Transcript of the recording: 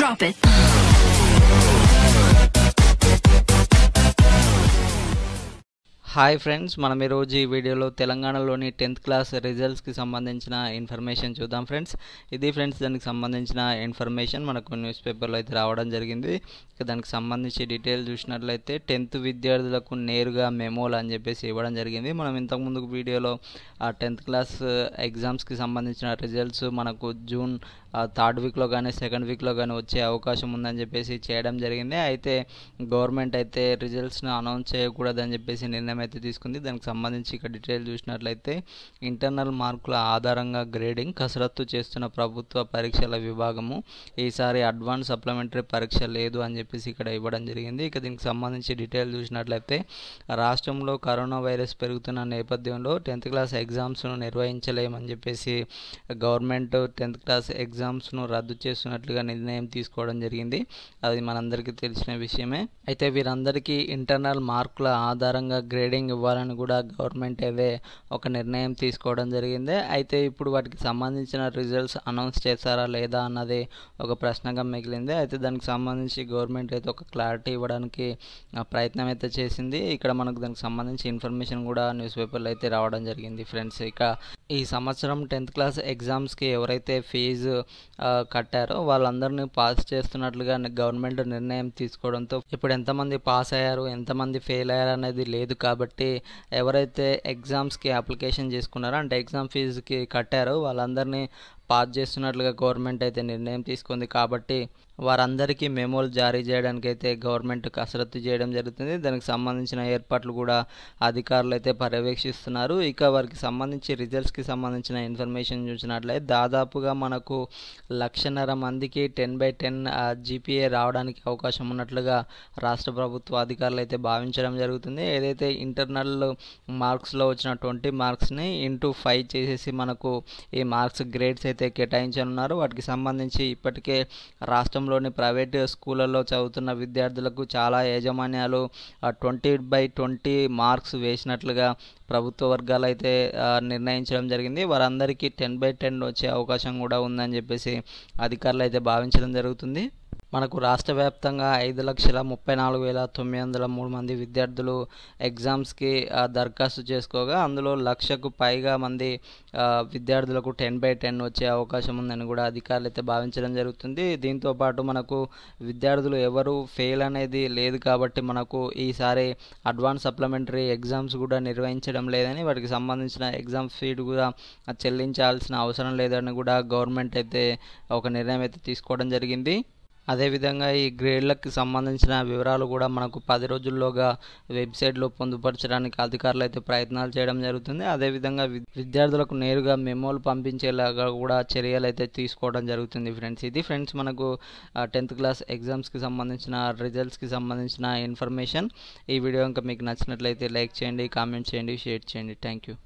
Drop it. Hi friends మనం ఈరోజు ఈ వీడియోలో తెలంగాణలోని టెన్త్ క్లాస్ రిజల్ట్స్కి సంబంధించిన ఇన్ఫర్మేషన్ చూద్దాం ఫ్రెండ్స్ ఇది ఫ్రెండ్స్ దానికి సంబంధించిన ఇన్ఫర్మేషన్ మనకు న్యూస్ పేపర్లో అయితే రావడం జరిగింది దానికి సంబంధించి డీటెయిల్ చూసినట్లయితే టెన్త్ విద్యార్థులకు నేరుగా మెమోలు అని చెప్పేసి ఇవ్వడం జరిగింది మనం ఇంతకుముందు వీడియోలో ఆ టెన్త్ క్లాస్ ఎగ్జామ్స్కి సంబంధించిన రిజల్ట్స్ మనకు జూన్ థర్డ్ వీక్లో కానీ సెకండ్ వీక్లో కానీ వచ్చే అవకాశం ఉందని చెప్పేసి చేయడం జరిగింది అయితే గవర్నమెంట్ అయితే రిజల్ట్స్ను అనౌన్స్ చేయకూడదని చెప్పేసి నిర్ణయం అయితే తీసుకుంది దానికి సంబంధించి ఇక డీటెయిల్ చూసినట్లయితే ఇంటర్నల్ మార్కుల ఆధారంగా గ్రేడింగ్ కసరత్తు చేస్తున్న ప్రభుత్వ పరీక్షల విభాగము ఈసారి అడ్వాన్స్ సప్లిమెంటరీ పరీక్ష లేదు అని చెప్పేసి ఇక్కడ ఇవ్వడం జరిగింది ఇక దీనికి సంబంధించి డీటెయిల్ చూసినట్లయితే రాష్ట్రంలో కరోనా వైరస్ పెరుగుతున్న నేపథ్యంలో టెన్త్ క్లాస్ ఎగ్జామ్స్ను నిర్వహించలేమని చెప్పేసి గవర్నమెంట్ టెన్త్ క్లాస్ ఎగ్జామ్ ఎగ్జామ్స్ను రద్దు చేస్తున్నట్లుగా నిర్ణయం తీసుకోవడం జరిగింది అది మనందరికీ తెలిసిన విషయమే అయితే వీరందరికీ ఇంటర్నల్ మార్కుల ఆధారంగా గ్రేడింగ్ ఇవ్వాలని కూడా గవర్నమెంట్ అదే ఒక నిర్ణయం తీసుకోవడం జరిగింది అయితే ఇప్పుడు వాటికి సంబంధించిన రిజల్ట్స్ అనౌన్స్ చేశారా లేదా అన్నది ఒక ప్రశ్నగా మిగిలింది అయితే దానికి సంబంధించి గవర్నమెంట్ అయితే ఒక క్లారిటీ ఇవ్వడానికి ప్రయత్నం అయితే చేసింది ఇక్కడ మనకు దానికి సంబంధించి ఇన్ఫర్మేషన్ కూడా న్యూస్ పేపర్లో అయితే రావడం జరిగింది ఫ్రెండ్స్ ఇక ఈ సంవత్సరం టెన్త్ క్లాస్ ఎగ్జామ్స్కి ఎవరైతే ఫీజు కట్టారో వాళ్ళందరినీ పాస్ చేస్తున్నట్లుగా గవర్నమెంట్ నిర్ణయం తీసుకోవడంతో ఇప్పుడు ఎంతమంది పాస్ అయ్యారు ఎంతమంది ఫెయిల్ అయ్యారు అనేది లేదు కాబట్టి ఎవరైతే ఎగ్జామ్స్కి అప్లికేషన్ చేసుకున్నారో అంటే ఎగ్జామ్ ఫీజుకి కట్టారో వాళ్ళందరినీ పాస్ చేస్తున్నట్లుగా గవర్నమెంట్ అయితే నిర్ణయం తీసుకుంది కాబట్టి వారందరికీ మెమోలు జారీ చేయడానికి అయితే గవర్నమెంట్ కసరత్తు చేయడం జరుగుతుంది దానికి సంబంధించిన ఏర్పాట్లు కూడా అధికారులు అయితే పర్యవేక్షిస్తున్నారు ఇక వారికి సంబంధించి రిజల్ట్స్కి సంబంధించిన ఇన్ఫర్మేషన్ చూసినట్లయితే దాదాపుగా మనకు లక్షన్నర మందికి టెన్ బై టెన్ జీపీఏ రావడానికి అవకాశం ఉన్నట్లుగా రాష్ట్ర ప్రభుత్వ అధికారులు అయితే భావించడం జరుగుతుంది ఏదైతే ఇంటర్నల్ మార్క్స్లో వచ్చిన ట్వంటీ మార్క్స్ని ఇంటూ ఫైవ్ చేసేసి మనకు ఈ మార్క్స్ గ్రేడ్స్ అయితే అయితే కేటాయించనున్నారు వాటికి సంబంధించి ఇప్పటికే రాష్ట్రంలోని ప్రైవేట్ స్కూళ్ళల్లో చదువుతున్న విద్యార్థులకు చాలా యాజమాన్యాలు ట్వంటీ బై ట్వంటీ మార్క్స్ వేసినట్లుగా ప్రభుత్వ వర్గాలు అయితే నిర్ణయించడం జరిగింది వారందరికీ టెన్ బై టెన్ వచ్చే అవకాశం కూడా ఉందని చెప్పేసి అధికారులు అయితే భావించడం జరుగుతుంది మనకు రాష్ట్ర వ్యాప్తంగా ఐదు లక్షల ముప్పై నాలుగు వేల తొమ్మిది వందల మూడు మంది విద్యార్థులు ఎగ్జామ్స్కి దరఖాస్తు చేసుకోగా అందులో లక్షకు పైగా మంది విద్యార్థులకు టెన్ బై టెన్ వచ్చే అవకాశం ఉందని కూడా అధికారులు అయితే భావించడం జరుగుతుంది దీంతోపాటు మనకు విద్యార్థులు ఎవరు ఫెయిల్ అనేది లేదు కాబట్టి మనకు ఈసారి అడ్వాన్స్ సప్లిమెంటరీ ఎగ్జామ్స్ కూడా నిర్వహించడం లేదని వాటికి సంబంధించిన ఎగ్జామ్ ఫీడ్ కూడా చెల్లించాల్సిన అవసరం లేదని కూడా గవర్నమెంట్ అయితే ఒక నిర్ణయం అయితే తీసుకోవడం జరిగింది అదేవిధంగా ఈ గ్రేడ్లకు సంబంధించిన వివరాలు కూడా మనకు పది రోజుల్లోగా వెబ్సైట్లో పొందుపరచడానికి అధికారులు అయితే ప్రయత్నాలు చేయడం జరుగుతుంది అదేవిధంగా విద్యార్థులకు నేరుగా మెమోలు పంపించేలాగా కూడా చర్యలు అయితే తీసుకోవడం జరుగుతుంది ఫ్రెండ్స్ ఇది ఫ్రెండ్స్ మనకు టెన్త్ క్లాస్ ఎగ్జామ్స్కి సంబంధించిన రిజల్ట్స్కి సంబంధించిన ఇన్ఫర్మేషన్ ఈ వీడియో ఇంకా మీకు నచ్చినట్లయితే లైక్ చేయండి కామెంట్ చేయండి షేర్ చేయండి థ్యాంక్ యూ